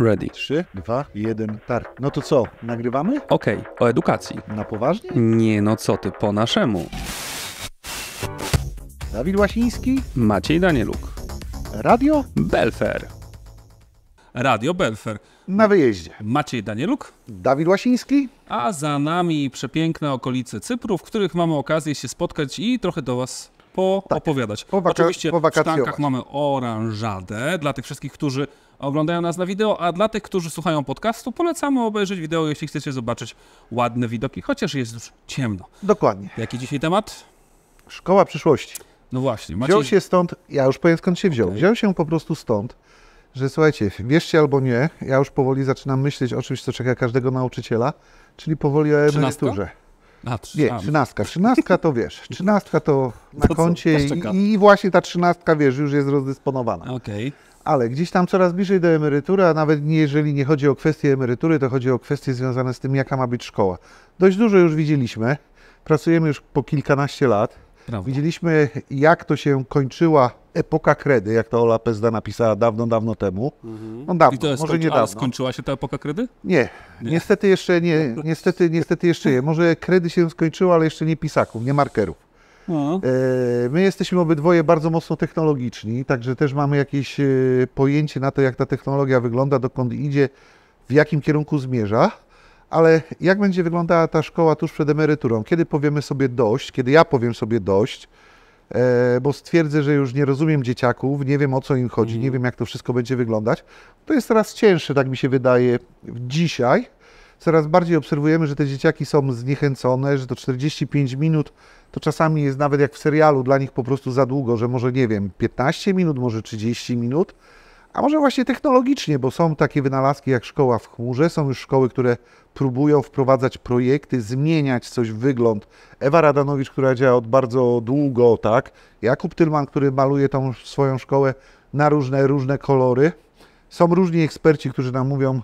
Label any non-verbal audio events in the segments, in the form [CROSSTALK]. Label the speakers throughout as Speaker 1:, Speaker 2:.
Speaker 1: Ready. 3, 2, 1, Tar. No to co, nagrywamy? Okej, okay, o edukacji. Na poważnie? Nie no co ty, po naszemu.
Speaker 2: Dawid Łasiński.
Speaker 1: Maciej Danieluk. Radio? Belfer. Radio Belfer. Na wyjeździe. Maciej Danieluk. Dawid Łasiński. A za nami przepiękne okolice Cypru, w których mamy okazję się spotkać i trochę do Was tak. poopowiadać. Tak. Oczywiście po w sztankach mamy oranżadę dla tych wszystkich, którzy oglądają nas na wideo, a dla tych, którzy słuchają podcastu, polecamy obejrzeć wideo, jeśli chcecie zobaczyć ładne widoki, chociaż jest już ciemno. Dokładnie. Jaki dzisiaj temat?
Speaker 2: Szkoła przyszłości. No właśnie. Macie... Wziął się stąd, ja już powiem skąd się wziął. Okay. Wziął się po prostu stąd, że słuchajcie, wierzcie albo nie, ja już powoli zaczynam myśleć o czymś, co czeka każdego nauczyciela, czyli powoli o emeryturze. A, trz- nie, trzynastka. Trzynastka to wiesz, [LAUGHS] trzynastka to na to koncie i, i, właśnie ta trzynastka, wiesz, już jest rozdysponowana. Okej. Okay ale gdzieś tam coraz bliżej do emerytury, a nawet jeżeli nie chodzi o kwestie emerytury, to chodzi o kwestie związane z tym, jaka ma być szkoła. Dość dużo już widzieliśmy, pracujemy już po kilkanaście lat. Prawda. Widzieliśmy, jak to się kończyła epoka kredy, jak to Ola Pezda napisała dawno, dawno temu. Mhm. No dawno, I to jest może nie dawno. skończyła
Speaker 1: się ta epoka kredy?
Speaker 2: Nie. nie. Niestety jeszcze nie, [LAUGHS] niestety, niestety jeszcze nie. Może kredy się skończyła, ale jeszcze nie pisaków, nie markerów. No. E, my jesteśmy obydwoje bardzo mocno technologiczni, także też mamy jakieś e, pojęcie na to, jak ta technologia wygląda, dokąd idzie, w jakim kierunku zmierza. Ale jak będzie wyglądała ta szkoła tuż przed emeryturą? Kiedy powiemy sobie dość, kiedy ja powiem sobie dość, e, bo stwierdzę, że już nie rozumiem dzieciaków, nie wiem o co im chodzi, mm. nie mhm. wiem jak to wszystko będzie wyglądać, to jest coraz cięższe, tak mi się wydaje, dzisiaj coraz bardziej obserwujemy, że te dzieciaki są zniechęcone, że to 45 minut to czasami jest nawet jak w serialu dla nich po prostu za długo, że może nie wiem, 15 minut, może 30 minut, a może właśnie technologicznie, bo są takie wynalazki jak szkoła w chmurze, są już szkoły, które próbują wprowadzać projekty, zmieniać coś w wygląd. Ewa Radanowicz, która działa od bardzo długo, tak? Jakub Tylman, który maluje tą swoją szkołę na różne, różne kolory. Są różni eksperci, którzy nam mówią,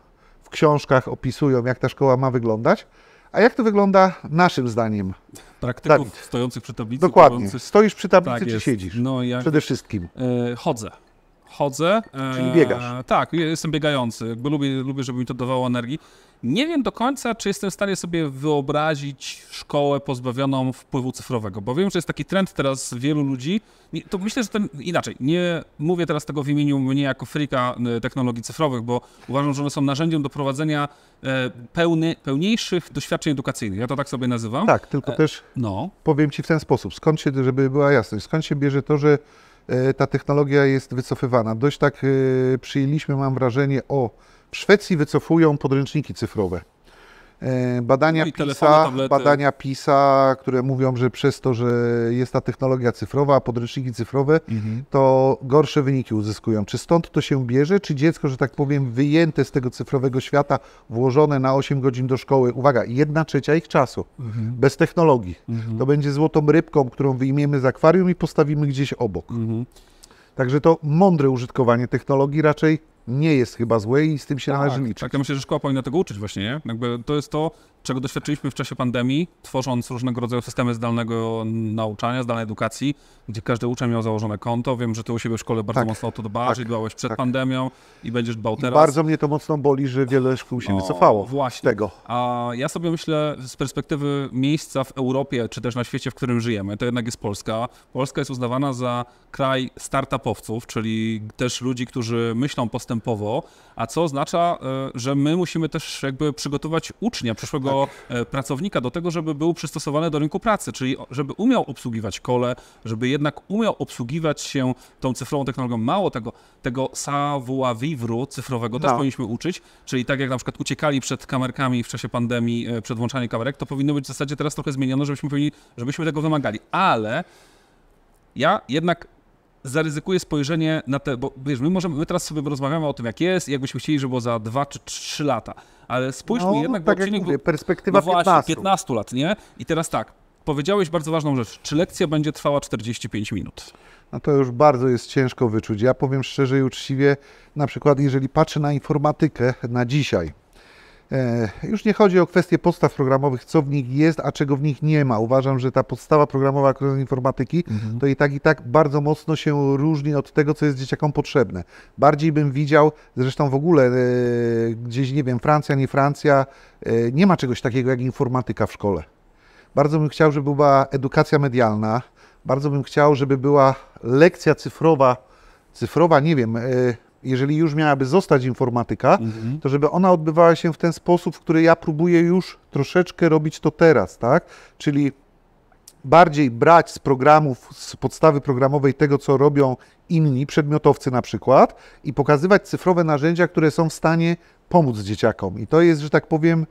Speaker 2: w książkach opisują, jak ta szkoła ma wyglądać. A jak to wygląda naszym zdaniem? Praktyków Dawid. Tak. stojących przy tablicy. Dokładnie. Stoisz przy tablicy tak czy jest. siedzisz? No, ja... Przede wszystkim.
Speaker 1: Yy, chodzę chodzę. Czyli biegasz. E, tak, jestem biegający. Jakby lubię, lubię, żeby mi to dawało energii. Nie wiem do końca, czy jestem w stanie sobie wyobrazić szkołę pozbawioną wpływu cyfrowego, bo wiem, że jest taki trend teraz wielu ludzi. To myślę, że ten inaczej. Nie mówię teraz tego w imieniu mnie jako frika e, technologii cyfrowych, bo uważam, że one są narzędziem do prowadzenia e, pełny, pełniejszych doświadczeń edukacyjnych. Ja to tak sobie nazywam.
Speaker 2: Tak, tylko też no. powiem ci w ten sposób. Skąd się, żeby była jasność, skąd się bierze to, że E, ta technologia jest wycofywana. Dość tak e, przyjęliśmy, mam wrażenie, o w Szwecji wycofują podręczniki cyfrowe. E, badania, no PISA, telefony, badania PISA, które mówią, że przez to, że jest ta technologia cyfrowa, podręczniki cyfrowe, mhm. to gorsze wyniki uzyskują. Czy stąd to się bierze? Czy dziecko, że tak powiem, wyjęte z tego cyfrowego świata, włożone na 8 godzin do szkoły, uwaga, jedna trzecia ich czasu, mhm. bez technologii, mhm. to będzie złotą rybką, którą wyjmiemy z akwarium i postawimy gdzieś obok. Mhm. Także to mądre użytkowanie technologii raczej nie jest chyba złe i z tym się tak, należy tak, liczyć. Tak,
Speaker 1: ja myślę, że szkoła powinna tego uczyć właśnie, nie? Jakby to jest to, czego doświadczyliśmy w czasie pandemii, tworząc różnego rodzaju systemy zdalnego nauczania, zdalnej edukacji, gdzie każdy uczeń miał założone konto. Wiem, że ty u siebie w szkole bardzo tak, mocno o to dbałeś, tak, i dbałeś przed tak. pandemią i będziesz dbał teraz. I bardzo
Speaker 2: mnie to mocno boli, że wiele szkół się no, wycofało właśnie. tego.
Speaker 1: A ja sobie myślę z perspektywy miejsca w Europie, czy też na świecie, w którym żyjemy, to jednak jest Polska. Polska jest uznawana za kraj startupowców, czyli też ludzi, którzy myślą postępowo, a co oznacza, e, że my musimy też jakby przygotować ucznia przyszłego tego e, pracownika do tego, żeby był przystosowany do rynku pracy, czyli żeby umiał obsługiwać kole, żeby jednak umiał obsługiwać się tą cyfrową technologią. Mało tego, tego savoir vivre cyfrowego też no. powinniśmy uczyć, czyli tak jak na przykład uciekali przed kamerkami w czasie pandemii, e, przed włączaniem kamerek, to powinno być w zasadzie teraz trochę zmienione, żebyśmy, powinni, żebyśmy tego wymagali. Ale ja jednak zaryzykuję spojrzenie na te, bo wiesz, my, możemy, my teraz sobie rozmawiamy o tym, jak jest jakbyśmy chcieli, żeby było za 2 czy 3 lata, ale spójrzmy no, jednak, tak bo odcinek
Speaker 2: mówię, perspektywa no właśnie,
Speaker 1: 15 lat, nie? I teraz tak, powiedziałeś bardzo ważną rzecz, czy lekcja będzie trwała 45 minut?
Speaker 2: No to już bardzo jest ciężko wyczuć. Ja powiem szczerze i uczciwie, na przykład jeżeli patrzę na informatykę na dzisiaj, E, już nie chodzi o kwestie podstaw programowych, co w nich jest, a czego w nich nie ma. Uważam, że ta podstawa programowa akurat z informatyki mhm. to i tak i tak bardzo mocno się różni od tego, co jest dzieciakom potrzebne. Bardziej bym widział, zresztą w ogóle e, gdzieś, nie wiem, Francja, nie Francja, e, nie ma czegoś takiego jak informatyka w szkole. Bardzo bym chciał, żeby była edukacja medialna, bardzo bym chciał, żeby była lekcja cyfrowa, cyfrowa, nie wiem, e, jeżeli już miałaby zostać informatyka, mhm. to żeby ona odbywała się w ten sposób, w który ja próbuję już troszeczkę robić to teraz, tak? Czyli bardziej brać z programów, z podstawy programowej tego, co robią inni przedmiotowcy na przykład i pokazywać cyfrowe narzędzia, które są w stanie pomóc dzieciakom. I to jest, że tak powiem,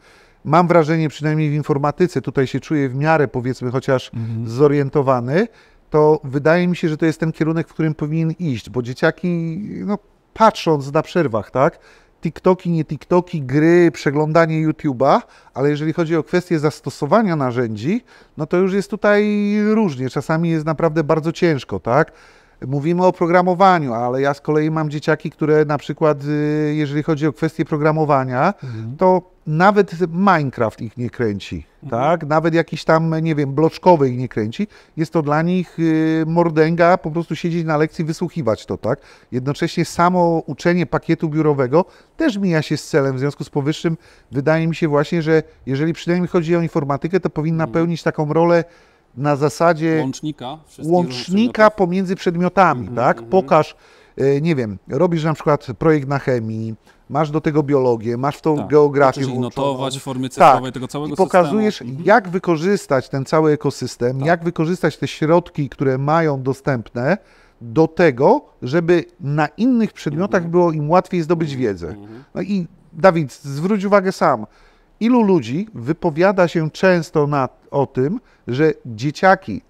Speaker 2: mam wrażenie, przynajmniej w informatyce, tutaj się czuję w miarę, powiedzmy, chociaż mhm. zorientowany, to wydaje mi się, że to jest ten kierunek, w którym powinien iść, bo dzieciaki, no patrząc na przerwach, tak? TikToki, nie TikToki, gry, przeglądanie YouTube'a, ale jeżeli chodzi o kwestię zastosowania narzędzi, no to już jest tutaj różnie. Czasami jest naprawdę bardzo ciężko, tak? Mówimy o programowaniu, ale ja z kolei mam dzieciaki, które na przykład, y, jeżeli chodzi o kwestię programowania, mhm. to nawet Minecraft ich nie kręci, mhm. tak? Nawet jakiś tam, nie wiem, bloczkowy ich nie kręci. Jest to dla nich y, mordęga po prostu siedzieć na lekcji, wysłuchiwać to, tak? Jednocześnie samo uczenie pakietu biurowego też mija się z celem. W związku z powyższym wydaje mi się właśnie, że jeżeli przynajmniej chodzi o informatykę, to powinna mhm. pełnić taką rolę na zasadzie łącznika,
Speaker 1: łącznika
Speaker 2: pomiędzy przedmiotami, mhm. tak? Mhm. Pokaż E, nie wiem, robisz na przykład projekt na chemii, masz do tego biologię, masz tą tak, geografię włączoną.
Speaker 1: notować formy tak. cyfrowej tak. tego całego I pokazujesz, systemu. Mhm.
Speaker 2: jak wykorzystać ten cały ekosystem, tak. jak wykorzystać te środki, które mają dostępne do tego, żeby na innych przedmiotach mhm. było im łatwiej zdobyć mhm. wiedzę. Mhm. No i Dawid, zwróć uwagę sam, ilu ludzi wypowiada się często na, o tym, że dzieciaki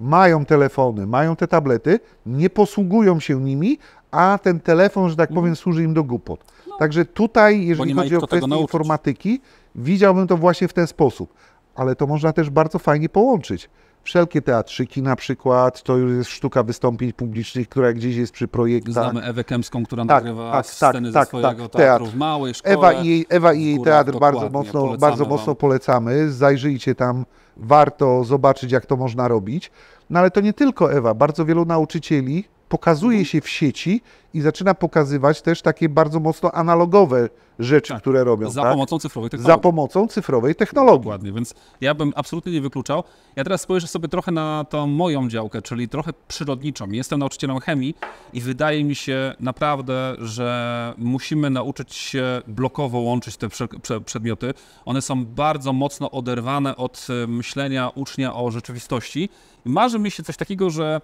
Speaker 2: mają telefony, mają te tablety, nie posługują się nimi, a ten telefon, że tak powiem, mhm. służy im do głupot. No. Także tutaj, jeżeli chodzi o kwestię informatyki, widziałbym to właśnie w ten sposób. Ale to można też bardzo fajnie połączyć. Wszelkie teatrzyki na przykład, to już jest sztuka wystąpień publicznych, która gdzieś jest przy projektach. Znamy
Speaker 1: Ewę Kemską, która tak, nagrywa tak, sceny tak, ze tak, swojego tak, teatru teatr. w małej szkole. Ewa i jej, Ewa i jej teatr bardzo mocno, bardzo mocno
Speaker 2: polecamy. Zajrzyjcie tam, warto zobaczyć jak to można robić. No ale to nie tylko Ewa, bardzo wielu nauczycieli pokazuje się w sieci i zaczyna pokazywać też takie bardzo mocno analogowe rzeczy, tak, które robią. Za tak? pomocą cyfrowej technologii. Za pomocą cyfrowej technologii. Dokładnie, więc
Speaker 1: ja bym absolutnie nie wykluczał. Ja teraz spojrzę sobie trochę na tą moją działkę, czyli trochę przyrodniczą. Jestem nauczycielem chemii i wydaje mi się naprawdę, że musimy nauczyć się blokowo łączyć te przedmioty. One są bardzo mocno oderwane od e, myślenia ucznia o rzeczywistości. Marzy mi się coś takiego, że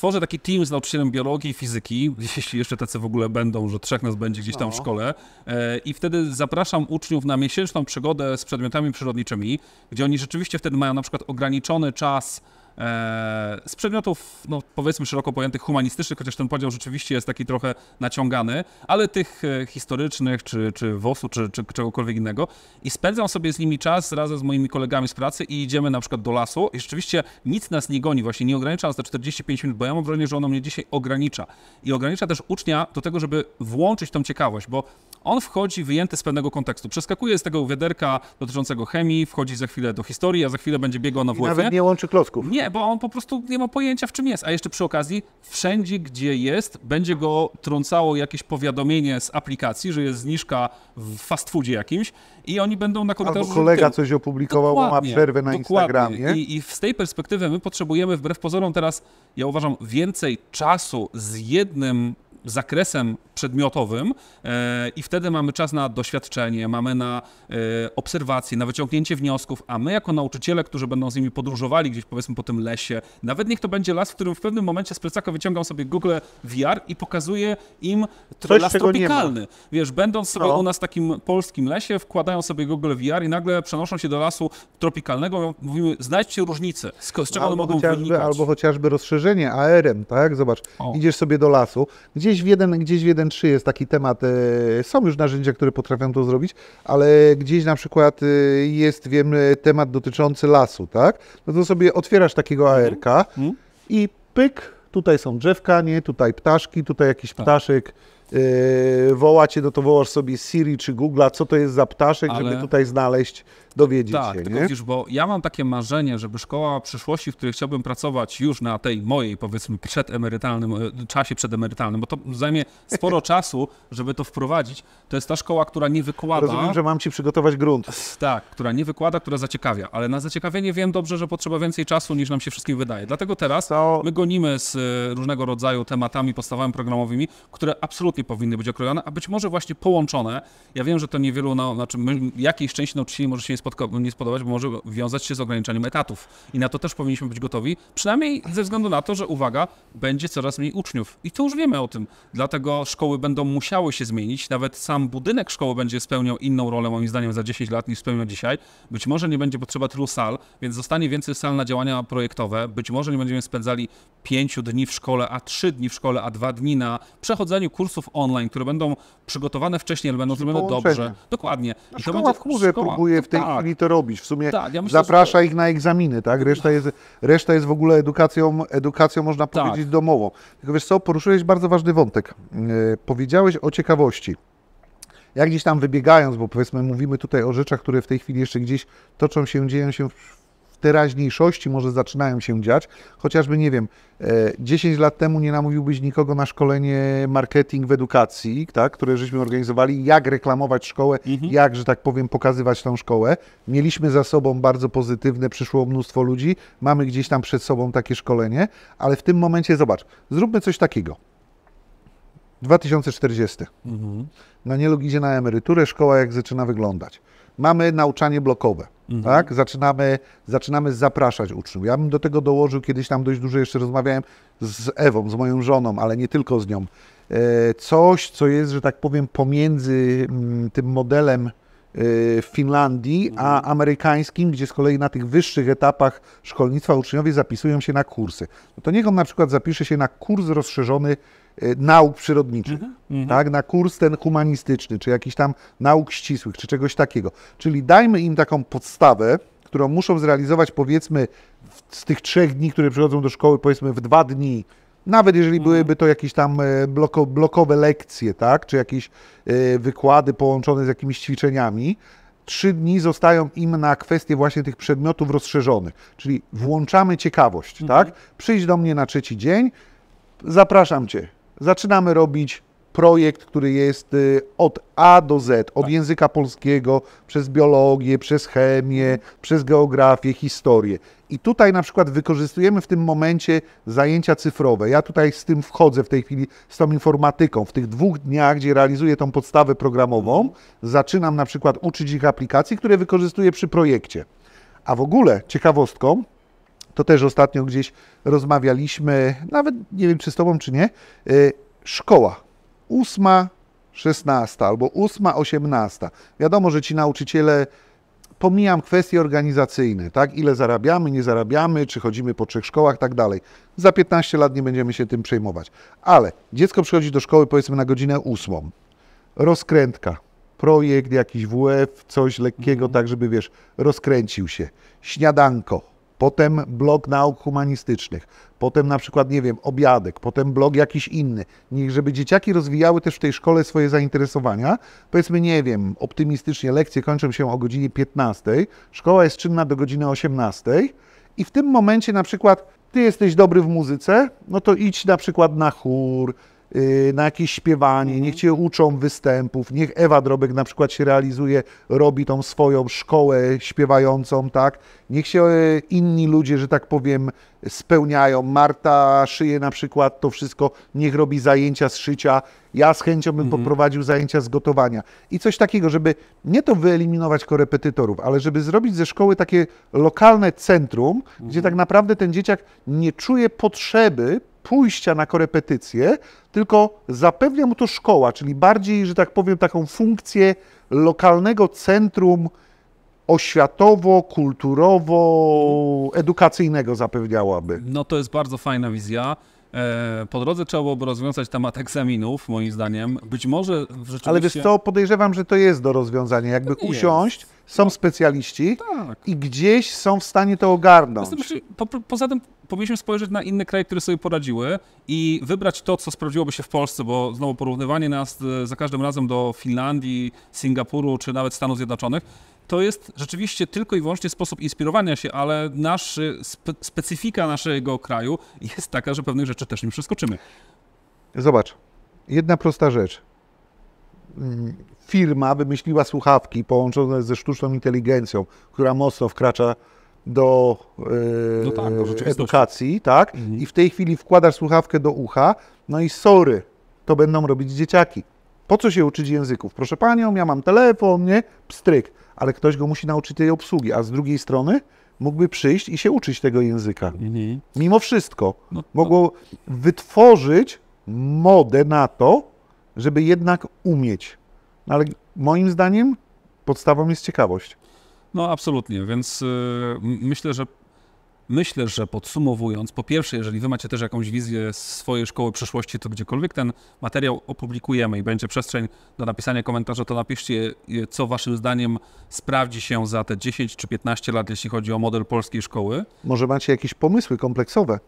Speaker 1: Tworzę taki team z nauczycielem biologii i fizyki, [LAUGHS] jeśli jeszcze tacy w ogóle będą, że trzech nas będzie gdzieś tam w no. szkole. E, I wtedy zapraszam uczniów na miesięczną przygodę z przedmiotami przyrodniczymi, gdzie oni rzeczywiście wtedy mają na przykład ograniczony czas E, z przedmiotów, no powiedzmy szeroko pojętych humanistycznych, chociaż ten podział rzeczywiście jest taki trochę naciągany, ale tych e, historycznych, czy, czy WOS-u, czy, czy czegokolwiek innego. I spędzam sobie z nimi czas razem z moimi kolegami z pracy i idziemy na przykład do lasu i rzeczywiście nic nas nie goni, właśnie nie ogranicza nas te 45 minut, bo ja mam wrażenie, że ono mnie dzisiaj ogranicza. I ogranicza też ucznia do tego, żeby włączyć tą ciekawość, bo on wchodzi wyjęty z pewnego kontekstu. Przeskakuje z tego wiaderka dotyczącego chemii, wchodzi za chwilę do historii, a za chwilę będzie biegał na WF. Nawet
Speaker 2: nie łączy klocków.
Speaker 1: Nie, bo on po prostu nie ma pojęcia, w czym jest. A jeszcze przy okazji, wszędzie gdzie jest, będzie go trącało jakieś powiadomienie z aplikacji, że jest zniżka w fast foodzie jakimś i oni będą na korytarzu... Albo kolega
Speaker 2: coś opublikował, bo ma przerwę na Instagramie.
Speaker 1: I, I z tej perspektywy my potrzebujemy, wbrew pozorom teraz, ja uważam, więcej czasu z jednym zakresem przedmiotowym e, i wtedy mamy czas na doświadczenie, mamy na e, obserwacje, na wyciągnięcie wniosków, a my jako nauczyciele, którzy będą z nimi podróżowali gdzieś powiedzmy po tym lesie, nawet niech to będzie las, w którym w pewnym momencie z plecaka wyciągam sobie Google VR i pokazuje im Coś, las tropikalny. Wiesz, będąc no. sobie no. u nas w takim polskim lesie, wkładają sobie Google VR i nagle przenoszą się do lasu tropikalnego, mówimy, znajdźcie różnice, z, z czego albo one mogą chociażby, wynikać.
Speaker 2: Albo chociażby rozszerzenie ARM, tak? Zobacz, o. idziesz sobie do lasu, gdzie gdzieś w jeden, gdzieś w jeden trzy jest taki temat, e, są już narzędzia, które potrafią to zrobić, ale gdzieś na przykład e, jest, wiem, e, temat dotyczący lasu, tak? No to sobie otwierasz takiego mhm. ARK mhm. i pyk, tutaj są drzewka, nie, tutaj ptaszki, tutaj jakiś tak. ptaszek yy, wołacie, no to wołasz sobie Siri czy Google'a, co to jest za ptaszek, ale... żeby tutaj znaleźć dowiedzieć tak, się. Tylko widzisz,
Speaker 1: bo ja mam takie marzenie, żeby szkoła przyszłości, w której chciałbym pracować już na tej mojej, powiedzmy, przedemerytalnym, e, czasie przedemerytalnym, bo to zajmie sporo [LAUGHS] czasu, żeby to wprowadzić, to jest ta szkoła, która nie wykłada... Rozumiem, że
Speaker 2: mam ci przygotować grunt. Tak,
Speaker 1: która nie wykłada, która zaciekawia, ale na zaciekawienie wiem dobrze, że potrzeba więcej czasu, niż nam się wszystkim wydaje. Dlatego teraz my gonimy z e, różnego rodzaju tematami, postawami programowymi, które absolutnie powinny być okrojone, a być może właśnie połączone. Ja wiem, że to niewielu, na, no, znaczy my, jakiejś części nauczycieli może się nie spodobać, bo może wiązać się z ograniczaniem etatów. I na to też powinniśmy być gotowi, przynajmniej ze względu na to, że uwaga, będzie coraz mniej uczniów. I to już wiemy o tym. Dlatego szkoły będą musiały się zmienić. Nawet sam budynek szkoły będzie spełniał inną rolę, moim zdaniem, za 10 lat niż spełnia dzisiaj. Być może nie będzie potrzeba tylu sal, więc zostanie więcej sal na działania projektowe. Być może nie będziemy spędzali 5 dni w szkole, a 3 dni w szkole, a 2 dni na przechodzeniu kursów online, które będą przygotowane wcześniej, ale będą zrobione dobrze. Dokładnie. I to będzie w chmurze szkoła. próbuje
Speaker 2: w tej tak. i to robisz. W sumie tak, ja myślę, zaprasza że... ich na egzaminy, tak? Reszta jest, reszta jest w ogóle edukacją, edukacją można tak. powiedzieć, domową. Tylko wiesz co, poruszyłeś bardzo ważny wątek. Yy, powiedziałeś o ciekawości. Jak gdzieś tam wybiegając, bo powiedzmy mówimy tutaj o rzeczach, które w tej chwili jeszcze gdzieś toczą się, dzieją się w teraźniejszości może zaczynają się dziać. Chociażby, nie wiem, 10 e, lat temu nie namówiłbyś nikogo na szkolenie marketing w edukacji, tak, które żeśmy organizowali, jak reklamować szkołę, mhm. jak, że tak powiem, pokazywać tą szkołę. Mieliśmy za sobą bardzo pozytywne, przyszło mnóstwo ludzi, mamy gdzieś tam przed sobą takie szkolenie, ale w tym momencie zobacz, zróbmy coś takiego. 2040. Mhm. Na nielog idzie na emeryturę, szkoła jak zaczyna wyglądać mamy nauczanie blokowe. Mhm. Tak? Zaczynamy, zaczynamy zapraszać uczniów. Ja bym do tego dołożył, kiedyś tam dość dużo jeszcze rozmawiałem z Ewą, z moją żoną, ale nie tylko z nią. E, coś, co jest, że tak powiem, pomiędzy mm, tym modelem e, w Finlandii, a mhm. amerykańskim, gdzie z kolei na tych wyższych etapach szkolnictwa uczniowie zapisują się na kursy. No to niech on na przykład zapisze się na kurs rozszerzony Y, nauk przyrodniczych, mhm, mhm. tak? na kurs ten humanistyczny, czy jakiś tam nauk ścisłych, czy czegoś takiego. Czyli dajmy im taką podstawę, którą muszą zrealizować powiedzmy z tych trzech dni, które przychodzą do szkoły, powiedzmy w dwa dni, nawet jeżeli mhm. byłyby to jakieś tam e, bloko, blokowe lekcje, tak, czy jakieś e, wykłady połączone z jakimiś ćwiczeniami, trzy dni zostają im na kwestie właśnie tych przedmiotów rozszerzonych, czyli włączamy ciekawość, tak? Przyjdź do mnie na trzeci dzień, zapraszam cię, zaczynamy robić projekt, który jest y, od A do Z, od tak. języka polskiego, przez biologię, przez chemię, przez geografię, historię. I tutaj na przykład wykorzystujemy w tym momencie zajęcia cyfrowe. Ja tutaj z tym wchodzę w tej chwili, z tą informatyką. W tych dwóch dniach, gdzie realizuję tą podstawę programową, zaczynam na przykład uczyć ich aplikacji, które wykorzystuję przy projekcie. A w ogóle ciekawostką, to też ostatnio gdzieś rozmawialiśmy, nawet nie wiem czy z Tobą, czy nie, y, szkoła. Ósma, szesnasta albo ósma, osiemnasta. Wiadomo, że ci nauczyciele pomijam kwestie organizacyjne, tak? Ile zarabiamy, nie zarabiamy, czy chodzimy po trzech szkołach, tak dalej. Za 15 lat nie będziemy się tym przejmować. Ale dziecko przychodzi do szkoły powiedzmy na godzinę ósmą. Rozkrętka, projekt, jakiś WF, coś lekkiego, mhm. tak żeby wiesz, rozkręcił się. Śniadanko, potem blog nauk humanistycznych, potem na przykład, nie wiem, obiadek, potem blog jakiś inny. Niech, żeby dzieciaki rozwijały też w tej szkole swoje zainteresowania. Powiedzmy, nie wiem, optymistycznie lekcje kończą się o godzinie 15, szkoła jest czynna do godziny 18 i w tym momencie na przykład ty jesteś dobry w muzyce, no to idź na przykład na chór, Y, na jakieś śpiewanie, mhm. niech cię uczą występów, niech Ewa Drobek na przykład się realizuje, robi tą swoją szkołę śpiewającą, tak? Niech się e, inni ludzie, że tak powiem, spełniają. Marta szyje na przykład to wszystko, niech robi zajęcia z szycia. Ja z chęcią bym mhm. poprowadził zajęcia z gotowania. I coś takiego, żeby nie to wyeliminować korepetytorów, ale żeby zrobić ze szkoły takie lokalne centrum, mhm. gdzie tak naprawdę ten dzieciak nie czuje potrzeby pójścia na korepetycje, tylko zapewnia mu to szkoła, czyli bardziej, że tak powiem, taką funkcję lokalnego centrum oświatowo, kulturowo, edukacyjnego zapewniałaby.
Speaker 1: No to jest bardzo fajna wizja. E, po drodze trzeba byłoby rozwiązać temat egzaminów, moim zdaniem. Być może rzeczywiście... Ale wiesz co,
Speaker 2: podejrzewam, że to jest do rozwiązania. Jakby usiąść, jest są specjaliści tak. i gdzieś są w stanie to ogarnąć. Tym, po, poza tym
Speaker 1: powinniśmy spojrzeć na inne kraje, które sobie poradziły i wybrać to, co sprawdziłoby się w Polsce, bo znowu porównywanie nas e, za każdym razem do Finlandii, Singapuru czy nawet Stanów Zjednoczonych, to jest rzeczywiście tylko i wyłącznie sposób inspirowania się, ale nasz, spe, specyfika naszego kraju jest taka, że pewnych rzeczy też nie przeskoczymy.
Speaker 2: Zobacz, jedna prosta rzecz firma wymyśliła słuchawki połączone ze sztuczną inteligencją, która mocno wkracza do, e, no tak, do edukacji, tak? Mhm. I w tej chwili wkładasz słuchawkę do ucha, no i sory, to będą robić dzieciaki. Po co się uczyć języków? Proszę panią, ja mam telefon, nie? Pstryk. Ale ktoś go musi nauczyć tej obsługi, a z drugiej strony mógłby przyjść i się uczyć tego języka. Mhm. Mimo wszystko. No, Mogło no. wytworzyć modę na to, żeby jednak umieć. No ale moim zdaniem podstawą jest ciekawość.
Speaker 1: No absolutnie, więc yy, myślę, że myślę, że podsumowując, po pierwsze, jeżeli wy macie też jakąś wizję swojej szkoły przyszłości, to gdziekolwiek ten materiał opublikujemy i będzie przestrzeń do napisania komentarza, to napiszcie, y, co waszym zdaniem sprawdzi się za te 10 czy 15 lat, jeśli chodzi o model polskiej szkoły.
Speaker 2: Może macie jakieś pomysły kompleksowe?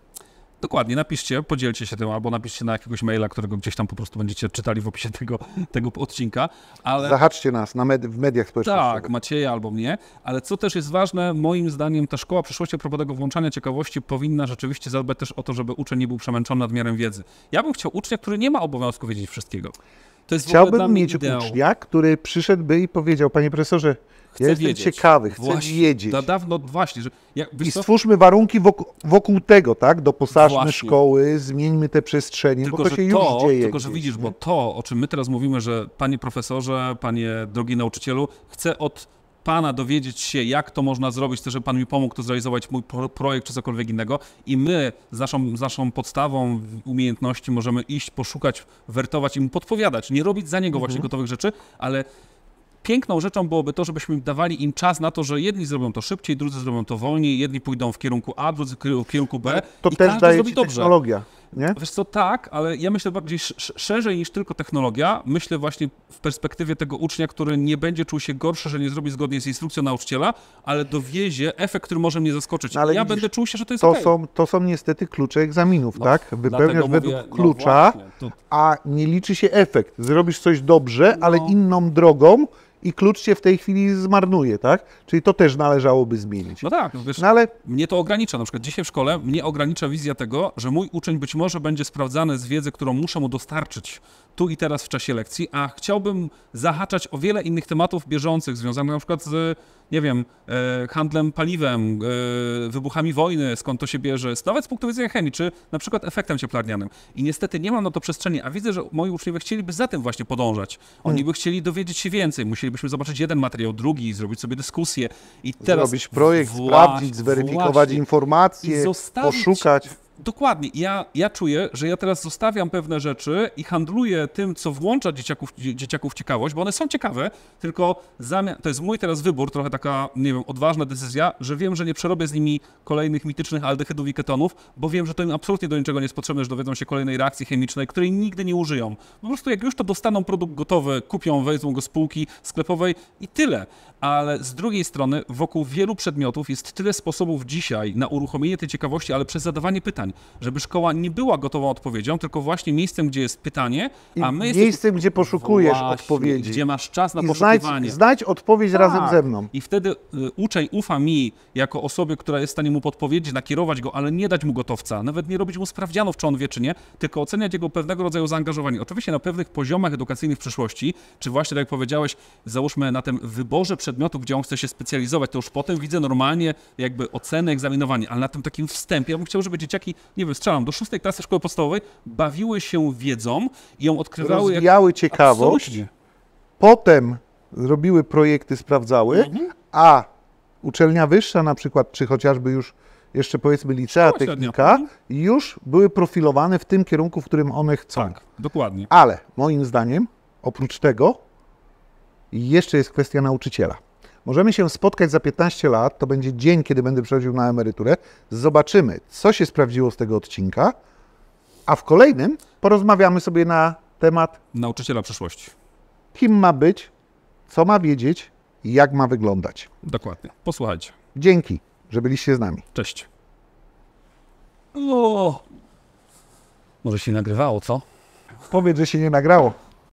Speaker 1: Dokładnie, napiszcie, podzielcie się tym, albo napiszcie na jakiegoś maila, którego gdzieś tam po prostu będziecie czytali w opisie tego, tego odcinka.
Speaker 2: Ale... Zahaczcie nas na med w mediach społecznościowych.
Speaker 1: Tak, Macieja albo mnie, ale co też jest ważne, moim zdaniem ta szkoła przyszłości tego włączania ciekawości powinna rzeczywiście zadbać też o to, żeby uczeń nie był przemęczony nadmiarem wiedzy. Ja bym chciał ucznia, który nie ma obowiązku wiedzieć wszystkiego. Chciałbym mieć ideał.
Speaker 2: ucznia, który przyszedłby i powiedział, panie profesorze, Chcę ja jestem wiedzieć. ciekawy, chcę właśnie,
Speaker 1: wiedzieć. Da, dawno, właśnie. Że, jak, I stwórzmy
Speaker 2: warunki wokół, wokół, tego, tak? Doposażmy szkoły, zmieńmy te przestrzenie, tylko, bo to się już to, dzieje. Tylko, gdzieś, że
Speaker 1: widzisz, nie? bo to, o czym my teraz mówimy, że panie profesorze, panie drogi nauczycielu, chcę od pana dowiedzieć się, jak to można zrobić, chcę, żeby pan mi pomógł to zrealizować mój pro projekt czy cokolwiek innego. I my z naszą, z naszą podstawą umiejętności możemy iść, poszukać, wertować i mu podpowiadać. Nie robić za niego mhm. właśnie gotowych rzeczy, ale piękną rzeczą byłoby to, żebyśmy dawali im czas na to, że jedni zrobią to szybciej, drudzy zrobią to wolniej, jedni pójdą w kierunku A, drudzy w kierunku B. To i też każdy daje zrobi dobrze. technologia nie? Wiesz co, tak, ale ja myślę bardziej szerzej niż tylko technologia. Myślę właśnie w perspektywie tego ucznia, który nie będzie czuł się gorszy, że nie zrobi zgodnie z instrukcją nauczyciela, ale dowiezie efekt, który może mnie zaskoczyć. No, ale ja widzisz, będę czuł się, że to jest to okay. są,
Speaker 2: to są niestety klucze egzaminów, no, tak? Wypełniasz według mówię, no klucza, no właśnie, a nie liczy się efekt. Zrobisz coś dobrze, ale no. inną drogą, i klucz się w tej chwili zmarnuje, tak? Czyli to też należałoby zmienić. No tak,
Speaker 1: wiesz, no ale... mnie to ogranicza. Na przykład dzisiaj w szkole mnie ogranicza wizja tego, że mój uczeń być może może będzie sprawdzane z wiedzy, którą muszę mu dostarczyć tu i teraz w czasie lekcji, a chciałbym zahaczać o wiele innych tematów bieżących, związanych na przykład z, nie wiem, e, handlem paliwem, e, wybuchami wojny, skąd to się bierze, nawet z punktu widzenia chemii, czy na przykład efektem cieplarnianym. I niestety nie mam na to przestrzeni, a widzę, że moi uczniowie chcieliby za tym właśnie podążać. Oni hmm. by chcieli dowiedzieć się więcej, musielibyśmy zobaczyć jeden materiał, drugi, zrobić sobie dyskusję i
Speaker 2: teraz... Zrobić projekt, sprawdzić, zweryfikować właśnie. informacje, poszukać dokładnie.
Speaker 1: Ja, ja czuję, że ja teraz zostawiam pewne rzeczy i handluję tym, co włącza dzieciaków, dzieciaków ciekawość, bo one są ciekawe, tylko zamiast, to jest mój teraz wybór, trochę taka, nie wiem, odważna decyzja, że wiem, że nie przerobię z nimi kolejnych mitycznych aldehydów i ketonów, bo wiem, że to im absolutnie do niczego nie jest potrzebne, że dowiedzą się kolejnej reakcji chemicznej, której nigdy nie użyją. Po prostu jak już to dostaną produkt gotowy, kupią, wezmą go z półki sklepowej i tyle. Ale z drugiej strony wokół wielu przedmiotów jest tyle sposobów dzisiaj na uruchomienie tej ciekawości, ale przez zadawanie pytań żeby szkoła nie była gotową odpowiedzią, tylko właśnie miejscem, gdzie jest pytanie, a my jesteśmy... Miejscem, gdzie poszukujesz właśnie, odpowiedzi. Gdzie masz czas na I poszukiwanie. znać
Speaker 2: odpowiedź tak. razem ze mną.
Speaker 1: I wtedy y, uczeń ufa mi jako osobie, która jest w stanie mu podpowiedzieć, nakierować go, ale nie dać mu gotowca, nawet nie robić mu sprawdzianów, czy on wie, czy nie, tylko oceniać jego pewnego rodzaju zaangażowanie. Oczywiście na pewnych poziomach edukacyjnych w przyszłości, czy właśnie, tak jak powiedziałeś, załóżmy na tym wyborze przedmiotu, gdzie on chce się specjalizować, to już potem widzę normalnie jakby ocenę, egzaminowanie, ale na tym takim wstępie, ja bym chciał, żeby dzieciaki nie wiem, strzelam, do szóstej klasy szkoły podstawowej, bawiły się wiedzą i ją odkrywały. Rozwijały jak... ciekawość,
Speaker 2: Absolutnie. potem robiły projekty, sprawdzały, mhm. a uczelnia wyższa na przykład, czy chociażby już jeszcze powiedzmy licea technika, mhm. już były profilowane w tym kierunku, w którym one chcą. Tak, dokładnie. Ale moim zdaniem, oprócz tego, jeszcze jest kwestia nauczyciela. Możemy się spotkać za 15 lat, to będzie dzień, kiedy będę przechodził na emeryturę. Zobaczymy, co się sprawdziło z tego odcinka, a w kolejnym porozmawiamy sobie na temat nauczyciela przyszłości. Kim ma być, co ma wiedzieć, jak ma wyglądać. Dokładnie. Posłuchajcie. Dzięki, że byliście z nami. Cześć. O! Może się nagrywało, co? Powiedz, że się nie nagrało.